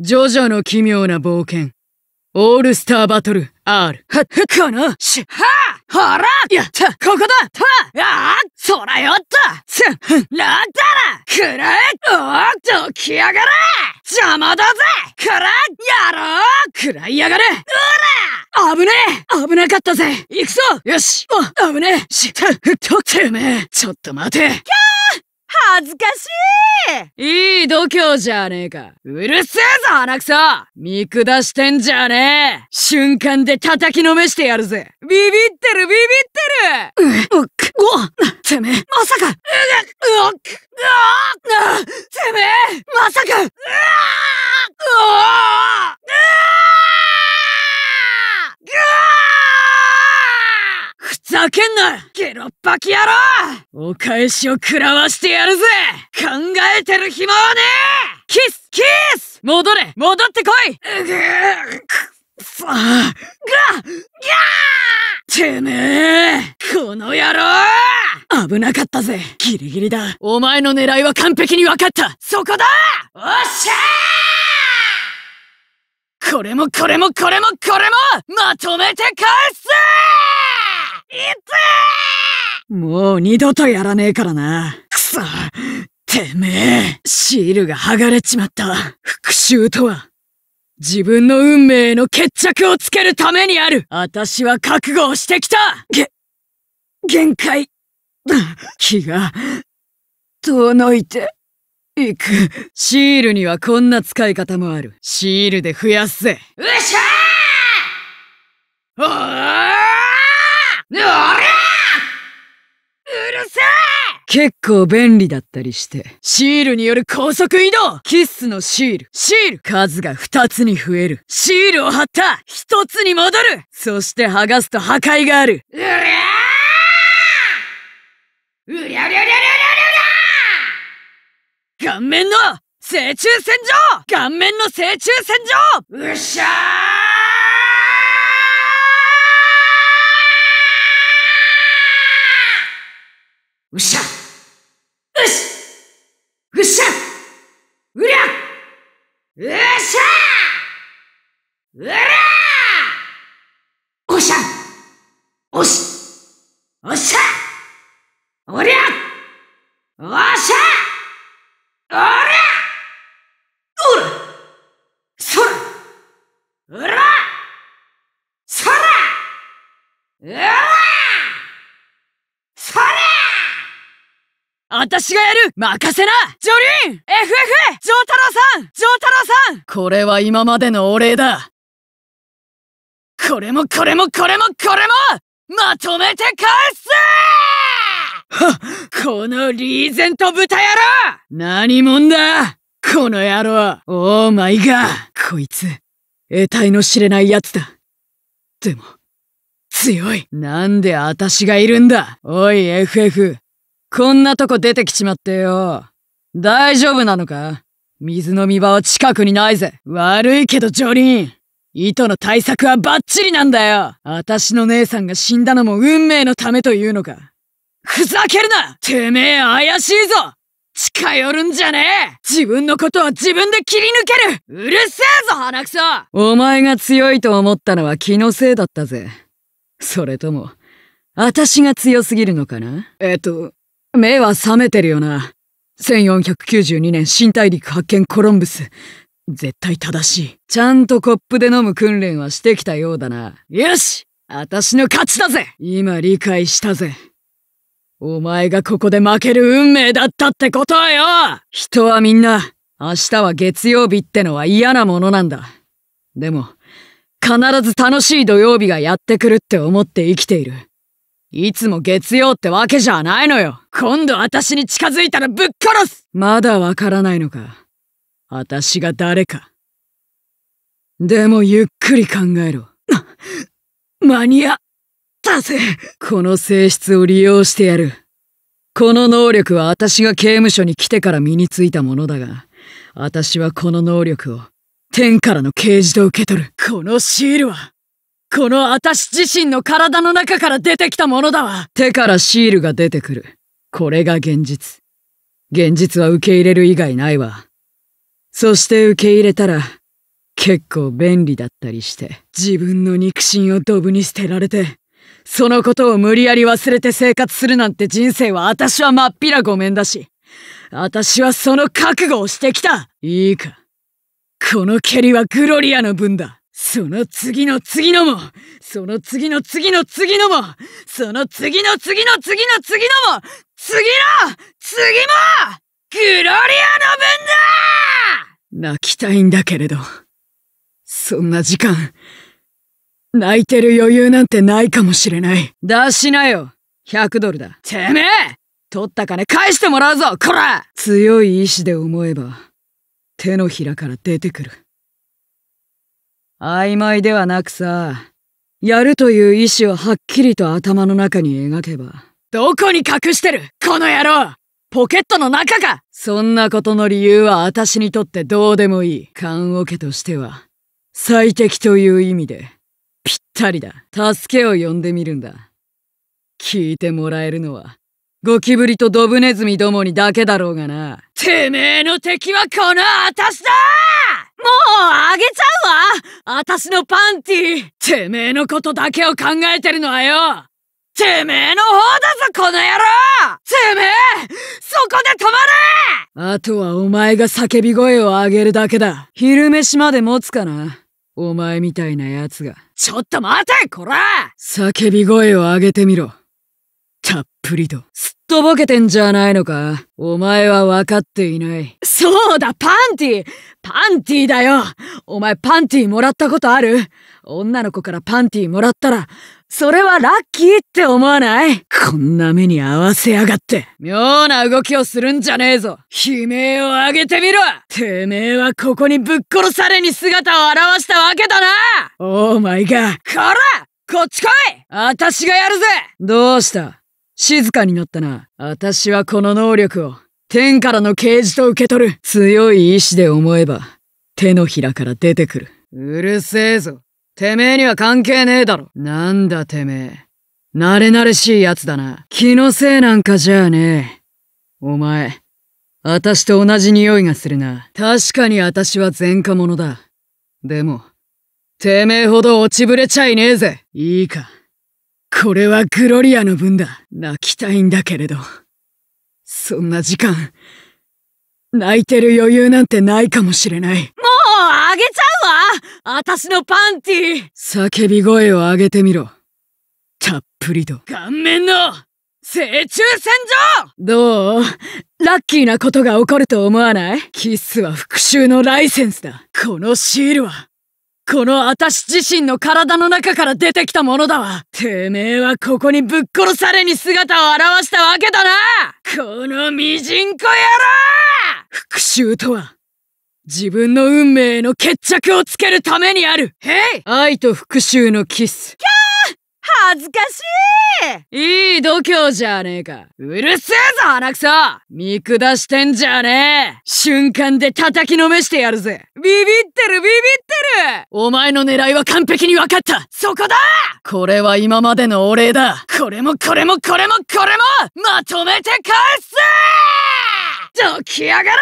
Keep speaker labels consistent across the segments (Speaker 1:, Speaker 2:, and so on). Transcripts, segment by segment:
Speaker 1: ジョジョの奇妙な冒険。オールスターバトル R。は、この、し、はほらやった、ここだたああそらよったせ、なんだらくらえおおどきやがれ邪魔だぜくらやろうくらいやがれうら危ねえ危なかったぜ行くぞよしお、危ねえした、ふっと、てめえちょっと待てキャ恥ずかしいいい度胸じゃねえか。うるせえぞ、鼻くそ見下してんじゃねえ瞬間で叩きのめしてやるぜビビってるビビってるうっ、うな、てめえ、まさかうっ、うっ、うっ、うてめえ、まさかうっ、うっ、うっ、っ、っ、っ、っ、っ、っ、っ、っ、っ、っ、っ、ううううううううううううわざけんなゲロッパキ野郎お返しを食らわしてやるぜ考えてる暇はねえキスキス戻れ戻ってこいうぐーくっーがっぎゃーてめえこの野郎危なかったぜギリギリだお前の狙いは完璧に分かったそこだおっしゃーこれもこれもこれもこれもまとめて返すもう二度とやらねえからな。くそてめえシールが剥がれちまった。復讐とは、自分の運命への決着をつけるためにある私は覚悟をしてきたげ、限界、気が、遠のいて。いく。シールにはこんな使い方もある。シールで増やせ。うっしゃーおーおらうるせえ結構便利だったりして。シールによる高速移動キッスのシールシール数が2つに増えるシールを貼った !1 つに戻るそして剥がすと破壊があるうりゃうりゃりゃりゃりゃりゃりゃ顔面の正中線上顔面の正中線上うっしゃーおりゃわしゃおりゃおらそらうらそらうらそら私がやる任せなジョリーン !FF! ジョータロさんジョータロさんこれは今までのお礼だこれもこれもこれもこれもまとめて返す このリーゼント豚野郎何者だこの野郎オーマイガーこいつ、得体の知れない奴だ。でも、強い。なんで私がいるんだおい FF。こんなとこ出てきちまってよ。大丈夫なのか水飲み場は近くにないぜ。悪いけどジョリーン。糸の対策はバッチリなんだよ。私の姉さんが死んだのも運命のためというのか。ふざけるなてめえ怪しいぞ近寄るんじゃねえ自分のことは自分で切り抜けるうるせえぞ鼻くそお前が強いと思ったのは気のせいだったぜ。それとも、私が強すぎるのかなえっと、目は覚めてるよな。1492年新大陸発見コロンブス。絶対正しい。ちゃんとコップで飲む訓練はしてきたようだな。よし私の勝ちだぜ今理解したぜ。お前がここで負ける運命だったってことよ人はみんな、明日は月曜日ってのは嫌なものなんだ。でも、必ず楽しい土曜日がやってくるって思って生きている。いつも月曜ってわけじゃないのよ。今度私に近づいたらぶっ殺すまだわからないのか。私が誰か。でもゆっくり考えろ。マニアったぜこの性質を利用してやる。この能力は私が刑務所に来てから身についたものだが、私はこの能力を天からの啓示と受け取る。このシールは、この私自身の体の中から出てきたものだわ手からシールが出てくる。これが現実。現実は受け入れる以外ないわ。そして受け入れたら、結構便利だったりして、自分の肉親をドブに捨てられて、そのことを無理やり忘れて生活するなんて人生は私はまっぴらごめんだし、私はその覚悟をしてきたいいか。この蹴りはグロリアの分だ。その次の次のも、その次の次の次のも、その次の次の次の次のも、次の次もグロリアの分だ泣きたいんだけれど、そんな時間、泣いてる余裕なんてないかもしれない。出しなよ。100ドルだ。てめえ取った金返してもらうぞ、こら強い意志で思えば、手のひらから出てくる。曖昧ではなくさ、やるという意志をはっきりと頭の中に描けば。どこに隠してるこの野郎ポケットの中かそんなことの理由は私にとってどうでもいい。棺桶としては、最適という意味で。ぴったりだ助けを呼んでみるんだ聞いてもらえるのはゴキブリとドブネズミどもにだけだろうがなてめえの敵はこのあたしだもうあげちゃうわあたしのパンティてめえのことだけを考えてるのはよてめえの方だぞこの野郎てめえそこで止まれあとはお前が叫び声を上げるだけだ昼飯まで持つかなお前みたいなやつが。ちょっと待て、こら叫び声を上げてみろ。たっぷりと。とぼけてんじゃないのかお前は分かっていない。そうだ、パンティパンティだよお前パンティもらったことある女の子からパンティもらったら、それはラッキーって思わないこんな目に合わせやがって。妙な動きをするんじゃねえぞ。悲鳴を上げてみろてめえはここにぶっ殺されに姿を現したわけだなお前が、こらこっち来いあたしがやるぜどうした静かになったな。私はこの能力を天からの啓示と受け取る。強い意志で思えば手のひらから出てくる。うるせえぞ。てめえには関係ねえだろ。なんだてめえ。慣れ慣れしいやつだな。気のせいなんかじゃあねえ。お前、私と同じ匂いがするな。確かに私は前科者だ。でも、てめえほど落ちぶれちゃいねえぜ。いいか。これはグロリアの分だ。泣きたいんだけれど。そんな時間、泣いてる余裕なんてないかもしれない。もう、あげちゃうわ私のパンティ叫び声を上げてみろ。たっぷりと。顔面の正中戦場どうラッキーなことが起こると思わないキッスは復讐のライセンスだ。このシールは、この私自身の体の中から出てきたものだわ。てめえはここにぶっ殺されに姿を現したわけだなこのミジンコ野郎復讐とは、自分の運命への決着をつけるためにある。へい愛と復讐のキス。キャ恥ずかしいいい度胸じゃねえか。うるせえぞ、花くそ見下してんじゃねえ瞬間で叩きのめしてやるぜビビってるビビってるお前の狙いは完璧に分かったそこだこれは今までのお礼だこれもこれもこれもこれもまとめて返すどきやがれ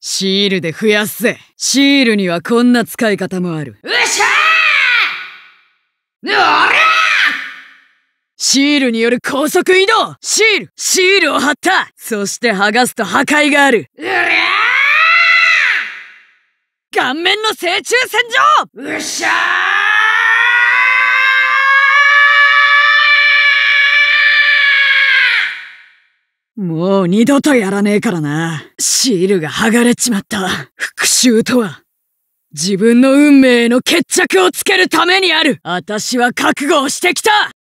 Speaker 1: シールで増やすぜシールにはこんな使い方もある。うっしゃーおれシールによる高速移動シールシールを貼ったそして剥がすと破壊があるうりゃ顔面の正中線上うっしゃもう二度とやらねえからな。シールが剥がれちまった。復讐とは、自分の運命への決着をつけるためにある。私は覚悟をしてきた